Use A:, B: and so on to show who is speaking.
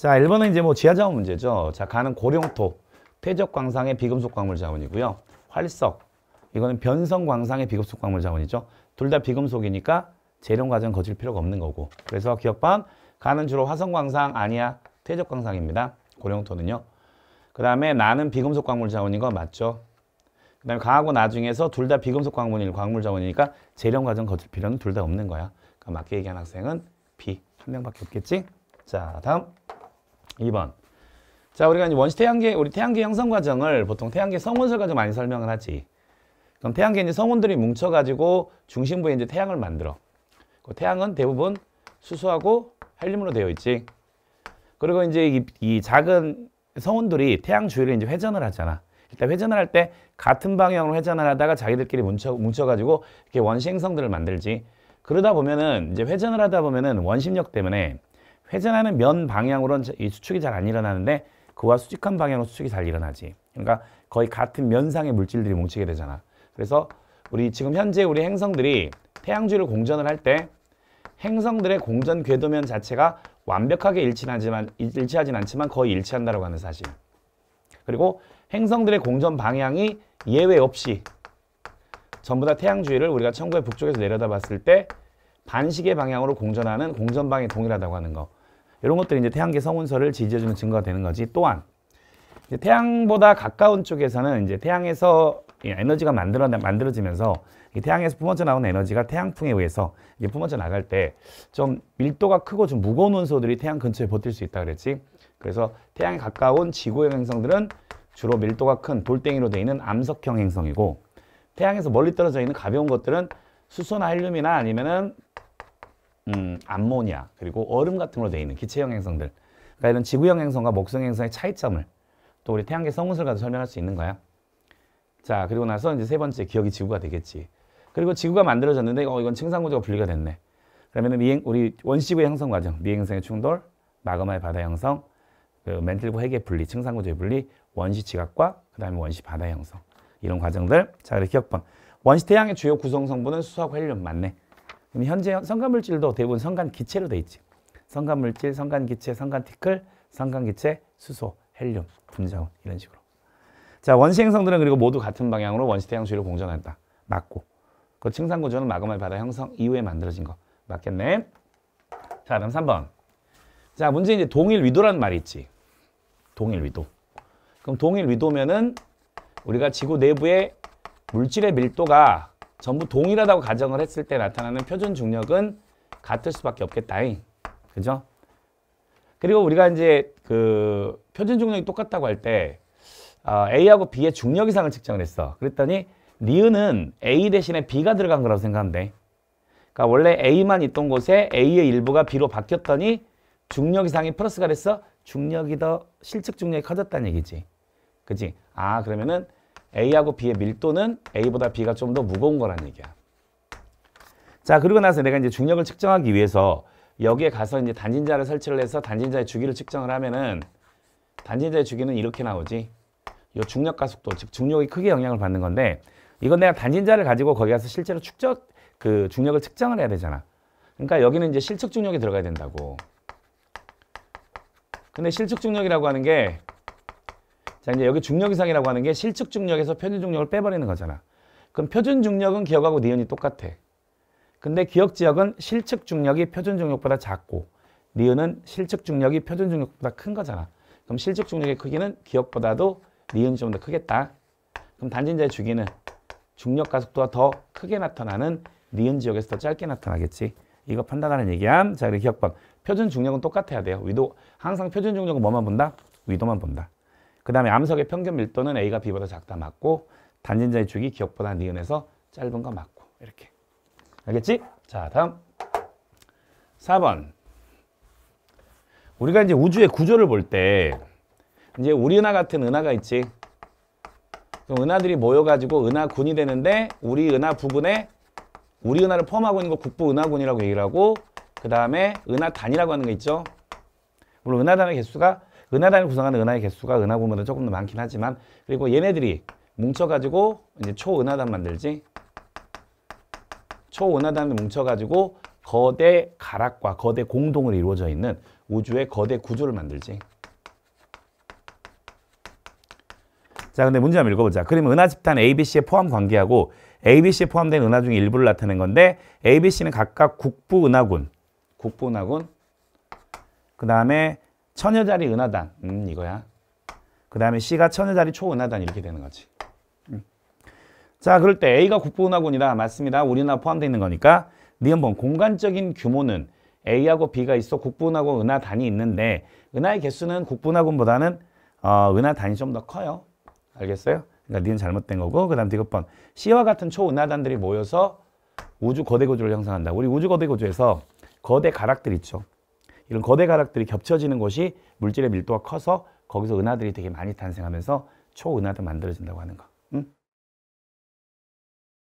A: 자 1번은 이제 뭐 지하자원 문제죠. 자 가는 고령토 퇴적광상의 비금속 광물 자원이고요. 활석, 이거는 변성광상의 비금속 광물 자원이죠. 둘 다 비금속이니까 재련 과정 거칠 필요가 없는 거고. 그래서 기억반 가는 주로 화성광상 아니야 퇴적광상입니다. 고령토는요. 그 다음에 나는 비금속 광물 자원인 거 맞죠? 그 다음에 가하고 나중에서 둘 다 비금속 광물, 광물 자원이니까 재련 과정 거칠 필요는 둘 다 없는 거야. 그러니까 맞게 얘기한 학생은 B 한 명밖에 없겠지? 자 다음. 2번. 자, 우리가 원시 태양계, 우리 태양계 형성 과정을 보통 태양계 성운설 과정 많이 설명을 하지. 그럼 태양계 이제 성운들이 뭉쳐가지고 중심부에 이제 태양을 만들어. 그 태양은 대부분 수소하고 헬륨으로 되어 있지. 그리고 이제 이, 이 작은 성운들이 태양 주위를 이제 회전을 하잖아. 일단 회전을 할 때 같은 방향으로 회전을 하다가 자기들끼리 뭉쳐, 뭉쳐가지고 이렇게 원시 행성들을 만들지. 그러다 보면은 이제 회전을 하다 보면은 원심력 때문에 회전하는 면 방향으로는 이 수축이 잘 안 일어나는데 그와 수직한 방향으로 수축이 잘 일어나지. 그러니까 거의 같은 면상의 물질들이 뭉치게 되잖아. 그래서 우리 지금 현재 우리 행성들이 태양주를 공전을 할 때 행성들의 공전 궤도면 자체가 완벽하게 일치하지만 일치하진 않지만 거의 일치한다고 하는 사실. 그리고 행성들의 공전 방향이 예외 없이 전부 다 태양주위를 우리가 천구의 북쪽에서 내려다봤을 때 반시계 방향으로 공전하는 공전방이 동일하다고 하는 거. 이런 것들이 이제 태양계 성운설을 지지해주는 증거가 되는 거지. 또한 태양보다 가까운 쪽에서는 이제 태양에서 에너지가 만들어, 만들어지면서 이 태양에서 뿜어져 나오는 에너지가 태양풍에 의해서 이제 뿜어져 나갈 때 좀 밀도가 크고 좀 무거운 원소들이 태양 근처에 버틸 수 있다 그랬지. 그래서 태양에 가까운 지구형 행성들은 주로 밀도가 큰 돌덩이로 되어 있는 암석형 행성이고 태양에서 멀리 떨어져 있는 가벼운 것들은 수소나 헬륨이나 아니면은 음, 암모니아 그리고 얼음 같은 걸로 되어 있는 기체형 행성들 그러니까 이런 지구형 행성과 목성 행성의 차이점을 또 우리 태양계 성운설 과도 설명할 수 있는 거야 자 그리고 나서 이제 세 번째 기억이 지구가 되겠지 그리고 지구가 만들어졌는데 어 이건 층상구조가 분리가 됐네 그러면 은 미행, 우리 원시부의 형성 과정 미행성의 충돌 마그마의 바다 형성 그 멘틀과 핵의 분리 층상구조의 분리 원시 지각과 그 다음에 원시 바다 형성 이런 과정들 자 이렇게 기억번 원시 태양의 주요 구성 성분은 수소하고 헬륨 맞네 그럼 현재 성간물질도 대부분 성간 기체로 돼 있지. 성간물질, 성간기체, 성간티클, 성간기체, 수소, 헬륨, 분자원 이런 식으로. 자 원시 행성들은 그리고 모두 같은 방향으로 원시 태양수위를 공전한다. 맞고. 그 층상구조는 마그마의 바다 형성 이후에 만들어진 거. 맞겠네. 자 다음 3번. 자 문제 이제 동일 위도라는 말이 있지. 동일 위도. 그럼 동일 위도면은 우리가 지구 내부의 물질의 밀도가 전부 동일하다고 가정을 했을 때 나타나는 표준 중력은 같을 수밖에 없겠다잉. 그죠? 그리고 우리가 이제 그 표준 중력이 똑같다고 할때 어, 아, A하고 B의 중력 이상을 측정을 했어. 그랬더니 니은은 A 대신에 B가 들어간 거라고 생각하면 그러니까 원래 A만 있던 곳에 A의 일부가 B로 바뀌었더니 중력 이상이 플러스가 됐어. 중력이 더 실측 중력이 커졌다는 얘기지. 그지? 아 그러면은 A하고 B의 밀도는 A보다 B가 좀 더 무거운 거란 얘기야. 자, 그러고 나서 내가 이제 중력을 측정하기 위해서 여기에 가서 이제 단진자를 설치를 해서 단진자의 주기를 측정을 하면은 단진자의 주기는 이렇게 나오지. 이 중력 가속도, 즉 중력이 크게 영향을 받는 건데 이건 내가 단진자를 가지고 거기 가서 실제로 축적 그 중력을 측정을 해야 되잖아. 그러니까 여기는 이제 실측 중력이 들어가야 된다고. 근데 실측 중력이라고 하는 게자 이제 여기 중력 이상이라고 하는 게 실측 중력에서 표준 중력을 빼버리는 거잖아. 그럼 표준 중력은 기억하고 니은이 똑같아. 근데 기억 지역은 실측 중력이 표준 중력보다 작고 니은은 실측 중력이 표준 중력보다 큰 거잖아. 그럼 실측 중력의 크기는 기억보다도 니은이 좀 더 크겠다. 그럼 단진자의 주기는 중력 가속도가 더 크게 나타나는 니은 지역에서 더 짧게 나타나겠지. 이거 판단하는 얘기야. 자, 그리고 기억법. 표준 중력은 똑같아야 돼요. 위도 항상 표준 중력은 뭐만 본다? 위도만 본다. 그 다음에 암석의 평균 밀도는 A가 B보다 작다 맞고 단진자의 축이 기억보다 니은에서 짧은 거 맞고 이렇게 알겠지? 자 다음 4번 우리가 이제 우주의 구조를 볼 때 이제 우리 은하 같은 은하가 있지 그럼 은하들이 모여가지고 은하군이 되는데 우리 은하 부분에 우리 은하를 포함하고 있는 거 국부은하군이라고 얘기를 하고 그 다음에 은하단이라고 하는 거 있죠 물론 은하단의 개수가 은하단을 구성하는 은하의 개수가 은하보면 조금 더 많긴 하지만 그리고 얘네들이 뭉쳐가지고 이제 초은하단 만들지 초은하단을 뭉쳐가지고 거대 가락과 거대 공동으로 이루어져 있는 우주의 거대 구조를 만들지 자 근데 문제 한번 읽어보자 그러면 은하 집단 ABC의 포함 관계하고 ABC에 포함된 은하 중 일부를 나타낸 건데 ABC는 각각 국부 은하군 국부 은하군 그 다음에 천여자리 은하단. 음, 이거야. 그 다음에 C가 천여자리 초은하단 이렇게 되는 거지. 음. 자, 그럴 때 A가 국부은하군이다. 맞습니다. 우리나라 포함되어 있는 거니까. 니은번 공간적인 규모는 A하고 B가 있어 국분하고 은하단이 있는데 은하의 개수는 국분하군보다는 어, 은하단이 좀 더 커요. 알겠어요? 그러니까 니은 잘못된 거고 그 다음 디귿번 C와 같은 초은하단들이 모여서 우주 거대 구조를 형성한다. 우리 우주 거대 구조에서 거대 가락들 있죠. 이런 거대 가락들이 겹쳐지는 것이 물질의 밀도가 커서 거기서 은하들이 되게 많이 탄생하면서 초은하도 만들어진다고 하는 거.